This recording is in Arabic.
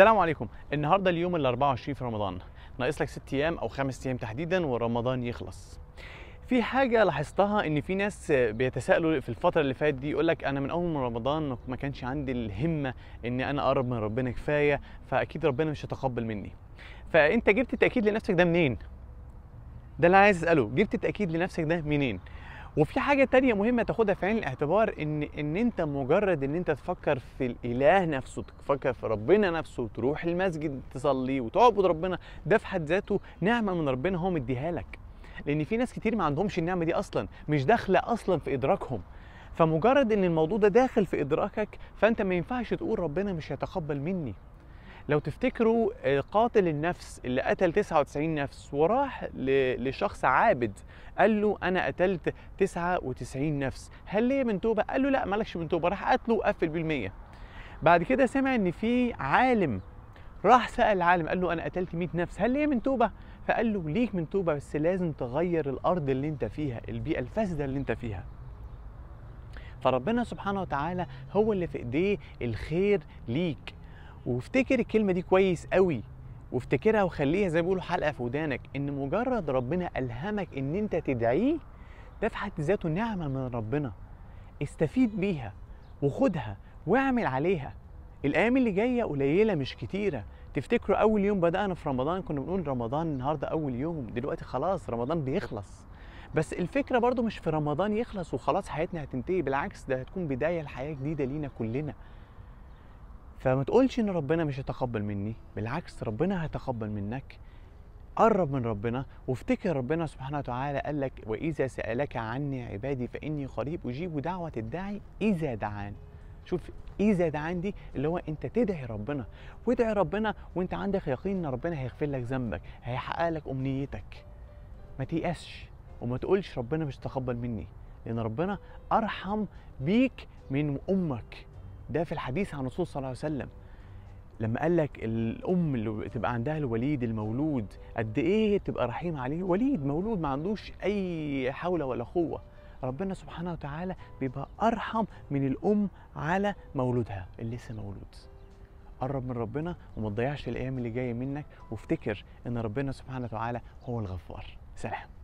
السلام عليكم النهارده اليوم ال 24 في رمضان ناقص لك ست ايام او خمس ايام تحديدا ورمضان يخلص في حاجة لاحظتها إن في ناس بيتساءلوا في الفترة اللي فاتت دي يقول لك أنا من أول رمضان ما كانش عندي الهمة إن أنا أقرب من ربنا كفاية فأكيد ربنا مش هيتقبل مني. فأنت جبت التأكيد لنفسك ده منين؟ ده اللي أنا عايز أسأله، جبت التأكيد لنفسك ده منين؟ وفي حاجه تانية مهمه تاخدها في عين الاعتبار ان ان انت مجرد ان انت تفكر في الاله نفسه تفكر في ربنا نفسه تروح المسجد تصلي وتعبد ربنا ده في حد ذاته نعمه من ربنا هو مديها لك لان في ناس كتير ما عندهمش النعمه دي اصلا مش داخله اصلا في ادراكهم فمجرد ان الموضوع ده داخل في ادراكك فانت ما ينفعش تقول ربنا مش هيتقبل مني لو تفتكروا آه، قاتل النفس اللي قتل 99 نفس وراح لشخص عابد قال له انا قتلت 99 نفس هل ليا من توبه قال له لا مالكش من توبه راح قتله وقفل بال100 بعد كده سمع ان في عالم راح سال العالم قال له انا قتلت 100 نفس هل ليا من توبه فقال له ليك من توبه بس لازم تغير الارض اللي انت فيها البيئه الفاسده اللي انت فيها فربنا سبحانه وتعالى هو اللي في ايديه الخير ليك وافتكر الكلمة دي كويس قوي وافتكرها وخليها زي ما بيقولوا حلقة في ودانك إن مجرد ربنا ألهمك إن أنت تدعيه ده في حد ذاته نعمة من ربنا استفيد بيها وخدها واعمل عليها الأيام اللي جاية قليلة مش كتيرة تفتكروا أول يوم بدأنا في رمضان كنا بنقول رمضان النهاردة أول يوم دلوقتي خلاص رمضان بيخلص بس الفكرة برضو مش في رمضان يخلص وخلاص حياتنا هتنتهي بالعكس ده هتكون بداية لحياة جديدة لينا كلنا فما تقولش ان ربنا مش هيتقبل مني بالعكس ربنا هيتقبل منك قرب من ربنا وافتكر ربنا سبحانه وتعالى قال لك واذا سالك عني عبادي فاني قريب اجيب دعوه الداعي اذا دعان شوف اذا دعان دي اللي هو انت تدعي ربنا وادعي ربنا وانت عندك يقين ان ربنا هيغفر لك ذنبك هيحقق لك امنيتك ما تيأسش وما تقولش ربنا مش تقبل مني لان ربنا ارحم بيك من امك ده في الحديث عن الرسول صلى الله عليه وسلم لما قال لك الام اللي تبقى عندها الوليد المولود قد ايه تبقى رحيم عليه وليد مولود ما عندوش اي حول ولا قوه ربنا سبحانه وتعالى بيبقى ارحم من الام على مولودها اللي لسه مولود قرب من ربنا وما تضيعش الايام اللي جايه منك وافتكر ان ربنا سبحانه وتعالى هو الغفار سلام